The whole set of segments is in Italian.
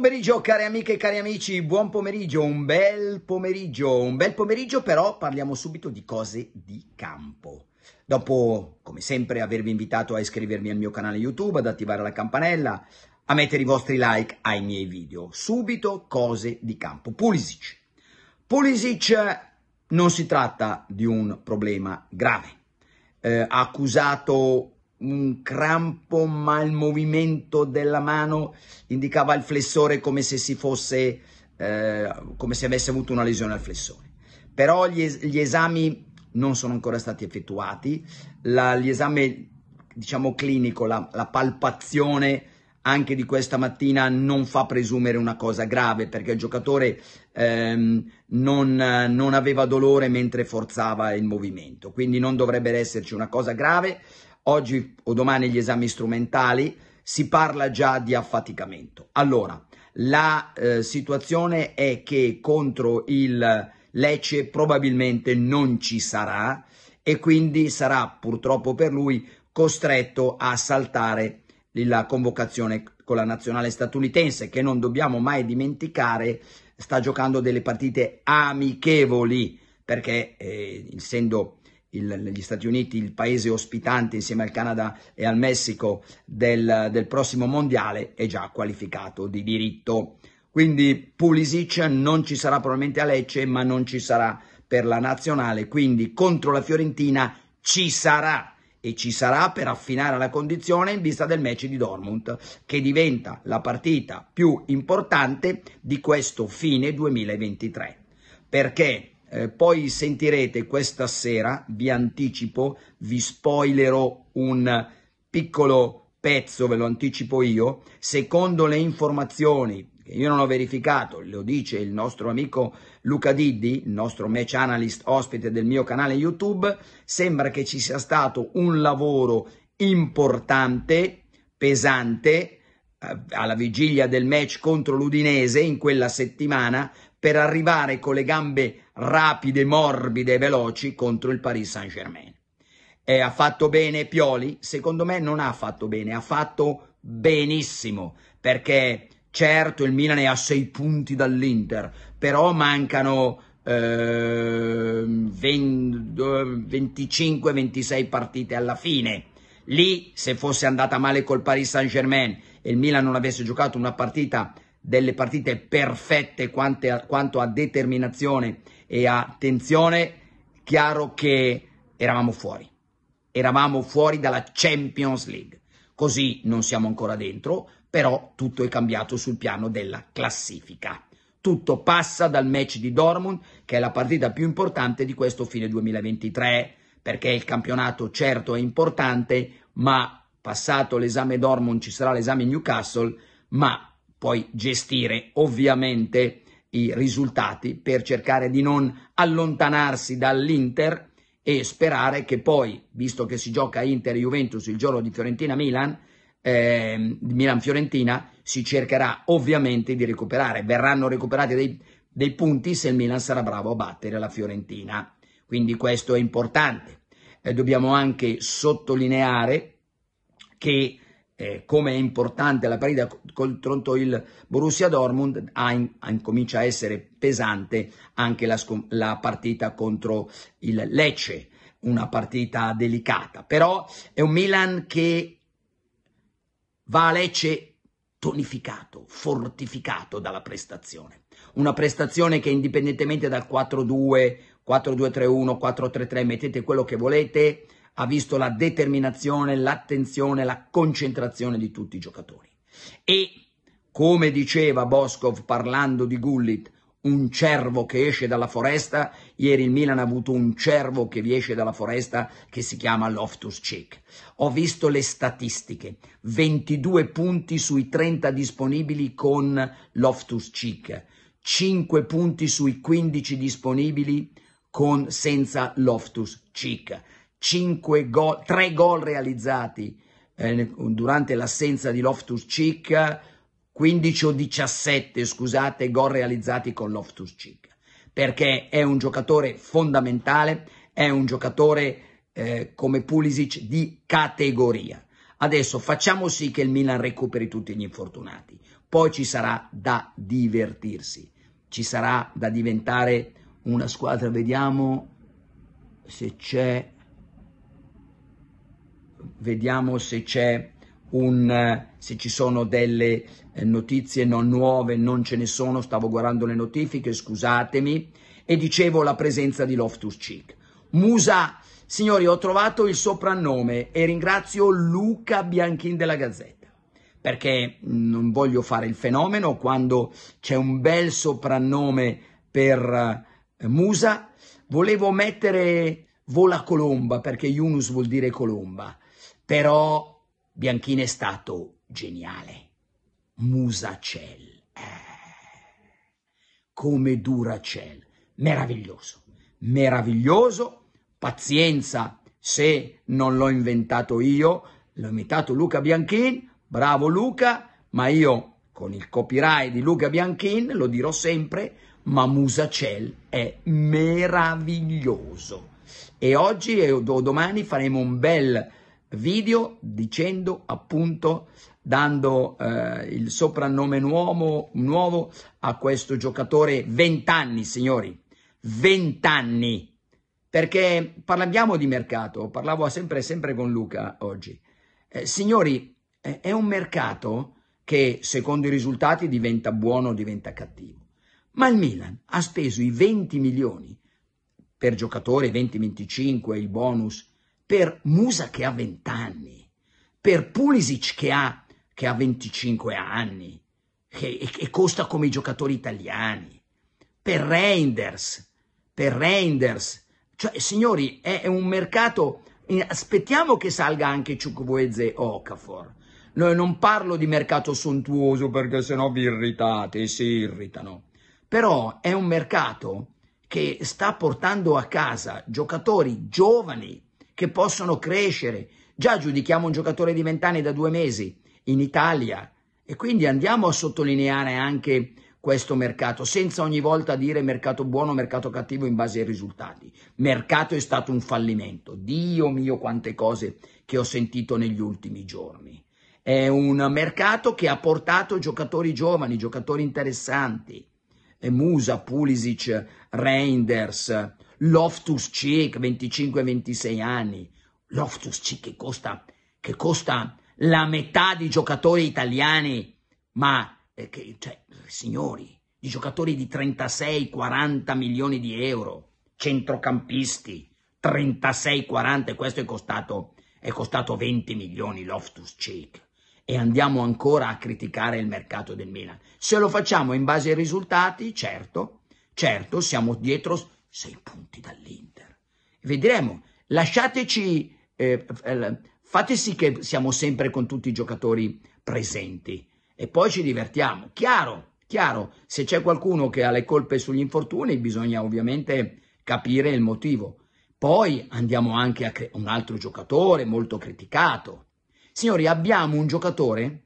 pomeriggio cari amiche e cari amici, buon pomeriggio, un bel pomeriggio, un bel pomeriggio però parliamo subito di cose di campo. Dopo, come sempre, avervi invitato a iscrivervi al mio canale YouTube, ad attivare la campanella, a mettere i vostri like ai miei video. Subito cose di campo. Pulisic. Pulisic eh, non si tratta di un problema grave. Eh, ha accusato un crampo, ma il movimento della mano indicava il flessore come se si fosse, eh, come se avesse avuto una lesione al flessore. Però gli, es gli esami non sono ancora stati effettuati, la, l'esame diciamo clinico, la, la palpazione anche di questa mattina non fa presumere una cosa grave perché il giocatore ehm, non, non aveva dolore mentre forzava il movimento, quindi non dovrebbe esserci una cosa grave. Oggi o domani gli esami strumentali, si parla già di affaticamento. Allora, la eh, situazione è che contro il Lecce probabilmente non ci sarà e quindi sarà purtroppo per lui costretto a saltare la convocazione con la nazionale statunitense che non dobbiamo mai dimenticare sta giocando delle partite amichevoli perché eh, essendo il, gli Stati Uniti, il paese ospitante insieme al Canada e al Messico del, del prossimo mondiale, è già qualificato di diritto. Quindi Pulisic non ci sarà probabilmente a Lecce, ma non ci sarà per la nazionale, quindi contro la Fiorentina ci sarà e ci sarà per affinare la condizione in vista del match di Dortmund, che diventa la partita più importante di questo fine 2023. Perché eh, poi sentirete questa sera, vi anticipo, vi spoilerò un piccolo pezzo, ve lo anticipo io, secondo le informazioni che io non ho verificato, lo dice il nostro amico Luca Diddi, il nostro match analyst ospite del mio canale YouTube, sembra che ci sia stato un lavoro importante, pesante, eh, alla vigilia del match contro l'Udinese in quella settimana per arrivare con le gambe rapide, morbide e veloci contro il Paris Saint-Germain. Eh, ha fatto bene Pioli? Secondo me non ha fatto bene, ha fatto benissimo, perché certo il Milan è a sei punti dall'Inter, però mancano ehm, eh, 25-26 partite alla fine. Lì, se fosse andata male col Paris Saint-Germain e il Milan non avesse giocato una partita delle partite perfette a, quanto a determinazione e attenzione, chiaro che eravamo fuori. Eravamo fuori dalla Champions League. Così non siamo ancora dentro, però tutto è cambiato sul piano della classifica. Tutto passa dal match di Dortmund, che è la partita più importante di questo fine 2023, perché il campionato certo è importante, ma passato l'esame Dortmund ci sarà l'esame Newcastle, ma poi gestire ovviamente i risultati per cercare di non allontanarsi dall'Inter e sperare che poi, visto che si gioca Inter-Juventus il giorno di Fiorentina-Milan, eh, Milan-Fiorentina, si cercherà ovviamente di recuperare. Verranno recuperati dei, dei punti se il Milan sarà bravo a battere la Fiorentina. Quindi questo è importante. Eh, dobbiamo anche sottolineare che eh, come è importante la partita contro il Borussia Dortmund, ha in, comincia a essere pesante anche la, la partita contro il Lecce, una partita delicata. Però è un Milan che va a Lecce tonificato, fortificato dalla prestazione. Una prestazione che indipendentemente dal 4-2, 4-2-3-1, 4-3-3, mettete quello che volete, ha visto la determinazione, l'attenzione, la concentrazione di tutti i giocatori. E, come diceva Boscov parlando di Gullit, un cervo che esce dalla foresta, ieri il Milan ha avuto un cervo che vi esce dalla foresta che si chiama Loftus Cheek. Ho visto le statistiche, 22 punti sui 30 disponibili con Loftus Cheek, 5 punti sui 15 disponibili con senza Loftus Cheek. 5 gol, 3 gol realizzati eh, durante l'assenza di Loftus-Cheek, 15 o 17, scusate, gol realizzati con Loftus-Cheek, perché è un giocatore fondamentale, è un giocatore eh, come Pulisic di categoria. Adesso facciamo sì che il Milan recuperi tutti gli infortunati, poi ci sarà da divertirsi, ci sarà da diventare una squadra, vediamo se c'è vediamo se c'è un, eh, se ci sono delle eh, notizie non nuove, non ce ne sono, stavo guardando le notifiche, scusatemi, e dicevo la presenza di Loftus Cheek. Musa, signori, ho trovato il soprannome e ringrazio Luca Bianchin della Gazzetta, perché mm, non voglio fare il fenomeno, quando c'è un bel soprannome per eh, Musa, volevo mettere Vola Colomba, perché Yunus vuol dire colomba, però Bianchina è stato geniale. Musacel. Eh, come Duracel. Meraviglioso. Meraviglioso. Pazienza se non l'ho inventato io. L'ho imitato Luca Bianchin. Bravo Luca. Ma io con il copyright di Luca Bianchin lo dirò sempre. Ma Musacel è meraviglioso. E oggi o domani faremo un bel video dicendo appunto dando eh, il soprannome nuovo, nuovo a questo giocatore 20 anni signori 20 anni perché parliamo di mercato parlavo sempre sempre con Luca oggi eh, signori eh, è un mercato che secondo i risultati diventa buono diventa cattivo ma il Milan ha speso i 20 milioni per giocatore 20-25 il bonus per Musa che ha 20 anni, per Pulisic che ha, che ha 25 anni che, e costa come i giocatori italiani, per Reinders, per Reinders. Cioè, signori, è, è un mercato... Eh, aspettiamo che salga anche Ciucubueze o Okafor. No, non parlo di mercato sontuoso perché sennò vi irritate, si irritano. Però è un mercato che sta portando a casa giocatori giovani che possono crescere. Già giudichiamo un giocatore di vent'anni da due mesi in Italia e quindi andiamo a sottolineare anche questo mercato, senza ogni volta dire mercato buono, mercato cattivo in base ai risultati. Mercato è stato un fallimento. Dio mio, quante cose che ho sentito negli ultimi giorni. È un mercato che ha portato giocatori giovani, giocatori interessanti. Musa, Pulisic, Reinders, Loftus Cheek, 25-26 anni, Loftus Cheek che costa, che costa la metà di giocatori italiani, ma eh, che, cioè, signori, di giocatori di 36-40 milioni di euro, centrocampisti, 36-40 e questo è costato, è costato 20 milioni Loftus Cheek e andiamo ancora a criticare il mercato del Milan. Se lo facciamo in base ai risultati, certo, certo, siamo dietro, sei punti dall'Inter. Vedremo, lasciateci, eh, eh fate sì che siamo sempre con tutti i giocatori presenti e poi ci divertiamo. Chiaro, chiaro, se c'è qualcuno che ha le colpe sugli infortuni bisogna ovviamente capire il motivo. Poi andiamo anche a un altro giocatore molto criticato. Signori, abbiamo un giocatore,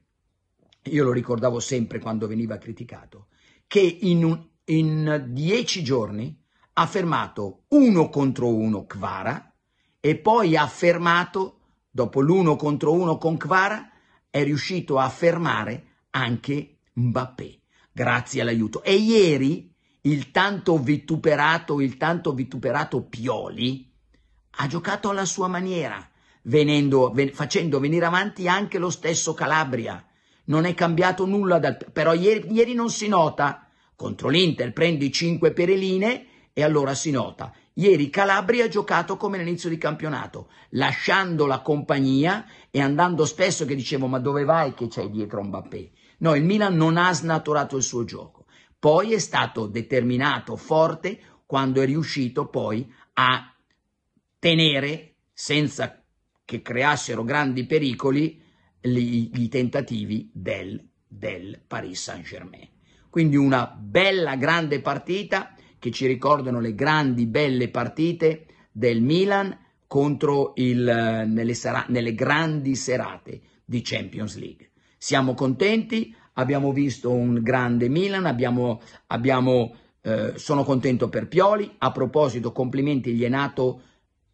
io lo ricordavo sempre quando veniva criticato, che in, un, in dieci giorni ha fermato uno contro uno Kvara e poi ha fermato, dopo l'uno contro uno con Kvara, è riuscito a fermare anche Mbappé, grazie all'aiuto. E ieri il tanto vituperato, il tanto vituperato Pioli ha giocato alla sua maniera, venendo, ven- facendo venire avanti anche lo stesso Calabria. Non è cambiato nulla, dal, però ieri, ieri non si nota. Contro l'Inter prendi 5 pereline e allora si nota, ieri Calabria ha giocato come all'inizio di campionato, lasciando la compagnia e andando spesso che dicevo ma dove vai che c'è dietro Mbappé? No, il Milan non ha snaturato il suo gioco. Poi è stato determinato, forte, quando è riuscito poi a tenere, senza che creassero grandi pericoli, i tentativi del, del Paris Saint-Germain. Quindi una bella grande partita che ci ricordano le grandi belle partite del Milan contro il, eh, nelle, nelle grandi serate di Champions League. Siamo contenti, abbiamo visto un grande Milan, abbiamo, abbiamo, eh, sono contento per Pioli. A proposito, complimenti, gli è nato,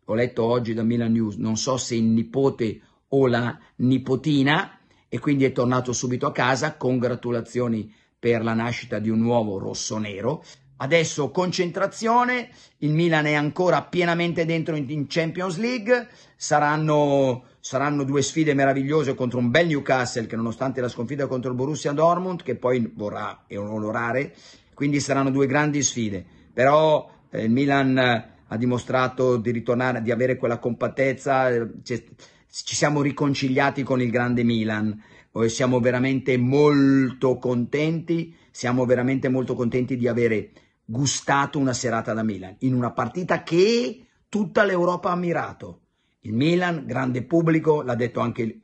ho letto oggi da Milan News, non so se il nipote o la nipotina, e quindi è tornato subito a casa. Congratulazioni per la nascita di un nuovo rosso nero. Adesso concentrazione, il Milan è ancora pienamente dentro in Champions League, saranno, saranno, due sfide meravigliose contro un bel Newcastle che nonostante la sconfitta contro il Borussia Dortmund, che poi vorrà onorare, quindi saranno due grandi sfide. Però eh, il Milan eh, ha dimostrato di ritornare, di avere quella compattezza, eh, ci, ci siamo riconciliati con il grande Milan, eh, siamo veramente molto contenti, siamo veramente molto contenti di avere gustato una serata da Milan, in una partita che tutta l'Europa ha ammirato. Il Milan, grande pubblico, l'ha detto anche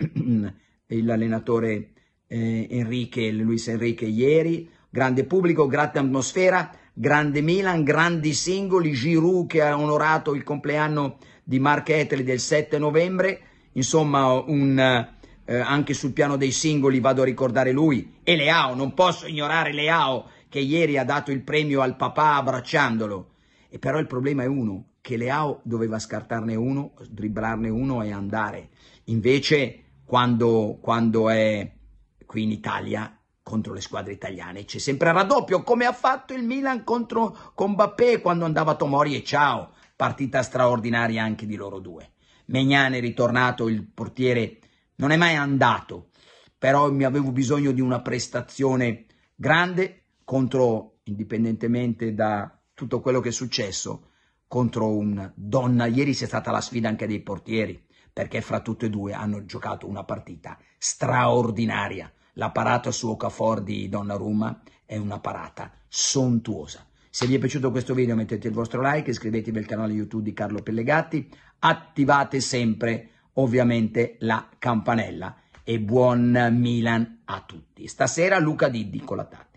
l'allenatore eh, Enrique, Luis Enrique ieri, grande pubblico, grande atmosfera, grande Milan, grandi singoli, Giroud che ha onorato il compleanno di Mark Etley del 7 novembre, insomma un, eh, anche sul piano dei singoli vado a ricordare lui e Leao, non posso ignorare Leao che ieri ha dato il premio al papà abbracciandolo. E però il problema è uno, che Leao doveva scartarne uno, dribblarne uno e andare. Invece quando, quando è qui in Italia contro le squadre italiane c'è sempre il raddoppio, come ha fatto il Milan contro con Mbappé quando andava Tomori e Ciao, partita straordinaria anche di loro due. Megnane è ritornato, il portiere non è mai andato, però mi avevo bisogno di una prestazione grande contro, indipendentemente da tutto quello che è successo, contro un donna. Ieri c'è stata la sfida anche dei portieri, perché fra tutte e due hanno giocato una partita straordinaria. La parata su Okafor di Donna Donnarumma è una parata sontuosa. Se vi è piaciuto questo video mettete il vostro like, iscrivetevi al canale YouTube di Carlo Pellegatti, attivate sempre ovviamente la campanella e buon Milan a tutti. Stasera Luca Diddi con la Tatti.